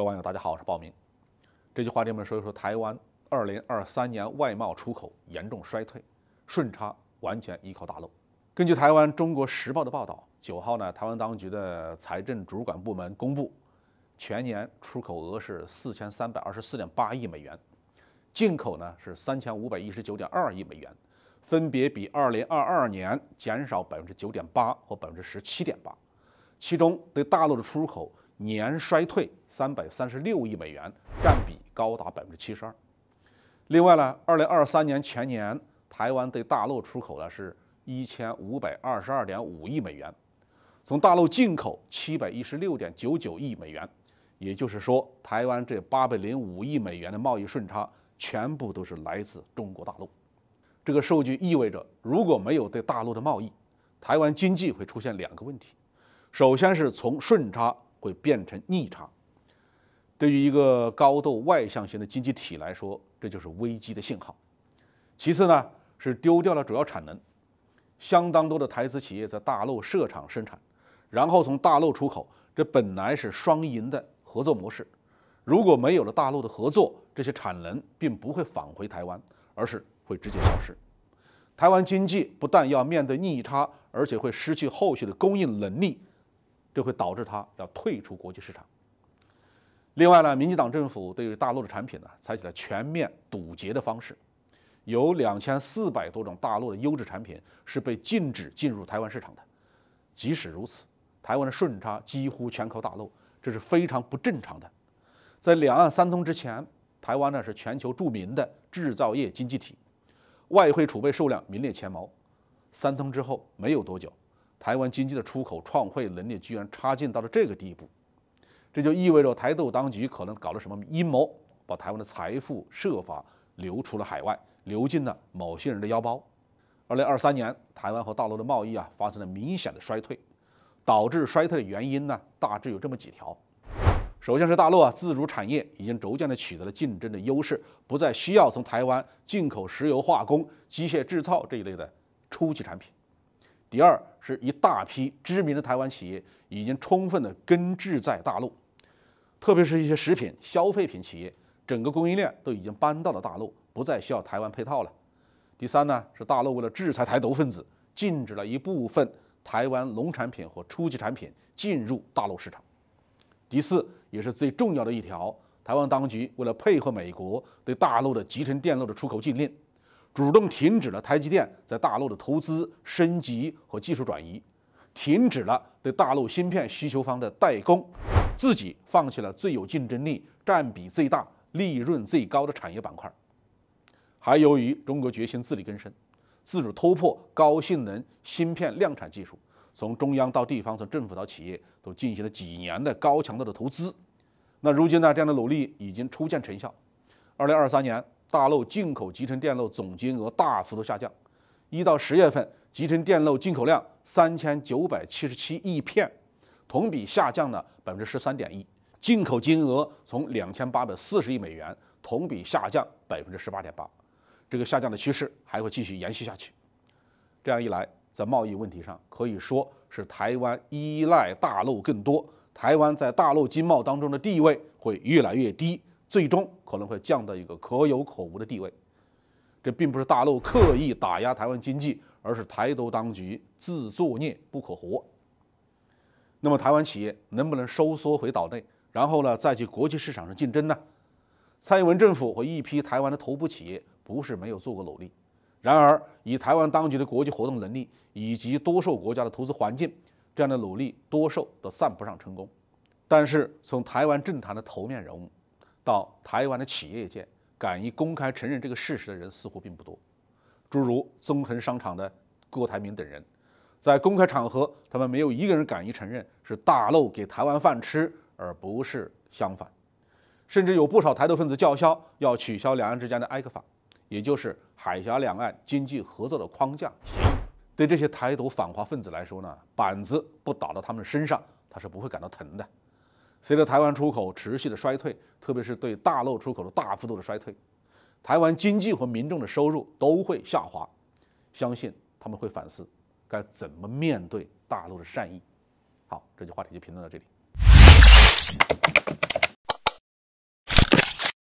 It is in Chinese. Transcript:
各位网友，大家好，我是鲍明。这句话里我们说一说台湾二零二三年外贸出口严重衰退，顺差完全依靠大陆。根据台湾《中国时报》的报道，九号呢，台湾当局的财政主管部门公布，全年出口额是四千三百二十四点八亿美元，进口呢是三千五百一十九点二亿美元，分别比二零二二年减少百分之九点八和百分之十七点八，其中对大陆的出口。年衰退三百三十六亿美元，占比高达百分之七十二。另外呢，二零二三年全年台湾对大陆出口呢是一千五百二十二点五亿美元，从大陆进口七百一十六点九九亿美元。也就是说，台湾这八百零五亿美元的贸易顺差全部都是来自中国大陆。这个数据意味着，如果没有对大陆的贸易，台湾经济会出现两个问题：首先是从顺差。会变成逆差，对于一个高度外向型的经济体来说，这就是危机的信号。其次呢，是丢掉了主要产能，相当多的台资企业在大陆设厂生产，然后从大陆出口，这本来是双赢的合作模式。如果没有了大陆的合作，这些产能并不会返回台湾，而是会直接消失。台湾经济不但要面对逆差，而且会失去后续的供应能力。这会导致它要退出国际市场。另外呢，民进党政府对于大陆的产品呢，采取了全面堵截的方式，有两千四百多种大陆的优质产品是被禁止进入台湾市场的。即使如此，台湾的顺差几乎全靠大陆，这是非常不正常的。在两岸三通之前，台湾呢是全球著名的制造业经济体，外汇储备数量名列前茅。三通之后没有多久。台湾经济的出口创汇能力居然差劲到了这个地步，这就意味着台独当局可能搞了什么阴谋，把台湾的财富设法流出了海外，流进了某些人的腰包。二零二三年，台湾和大陆的贸易啊发生了明显的衰退，导致衰退的原因呢，大致有这么几条：首先是大陆啊自主产业已经逐渐的取得了竞争的优势，不再需要从台湾进口石油化工、机械制造这一类的初级产品。第二是一大批知名的台湾企业已经充分的根治在大陆，特别是一些食品消费品企业，整个供应链都已经搬到了大陆，不再需要台湾配套了。第三呢是大陆为了制裁台独分子，禁止了一部分台湾农产品和初级产品进入大陆市场。第四也是最重要的一条，台湾当局为了配合美国对大陆的集成电路的出口禁令。主动停止了台积电在大陆的投资升级和技术转移，停止了对大陆芯片需求方的代工，自己放弃了最有竞争力、占比最大、利润最高的产业板块。还由于中国决心自力更生，自主突破高性能芯片量产技术，从中央到地方，从政府到企业都进行了几年的高强度的投资。那如今呢？这样的努力已经初见成效。二零二三年。大陆进口集成电路总金额大幅度下降，一到十月份集成电路进口量三千九百七十七亿片，同比下降了百分之十三点一，进口金额从两千八百四十亿美元同比下降百分之十八点八，这个下降的趋势还会继续延续下去。这样一来，在贸易问题上可以说是台湾依赖大陆更多，台湾在大陆经贸当中的地位会越来越低。最终可能会降到一个可有可无的地位，这并不是大陆刻意打压台湾经济，而是台独当局自作孽不可活。那么，台湾企业能不能收缩回岛内，然后呢再去国际市场上竞争呢？蔡英文政府和一批台湾的头部企业不是没有做过努力，然而以台湾当局的国际活动能力以及多数国家的投资环境，这样的努力多数都算不上成功。但是从台湾政坛的头面人物。到台湾的企业界，敢于公开承认这个事实的人似乎并不多。诸如中恒商场的郭台铭等人，在公开场合，他们没有一个人敢于承认是大陆给台湾饭吃，而不是相反。甚至有不少台独分子叫嚣要取消两岸之间的《埃克法》，也就是海峡两岸经济合作的框架协议。对这些台独反华分子来说呢，板子不打到他们身上，他是不会感到疼的。随着台湾出口持续的衰退，特别是对大陆出口的大幅度的衰退，台湾经济和民众的收入都会下滑，相信他们会反思该怎么面对大陆的善意。好，这句话题就评论到这里。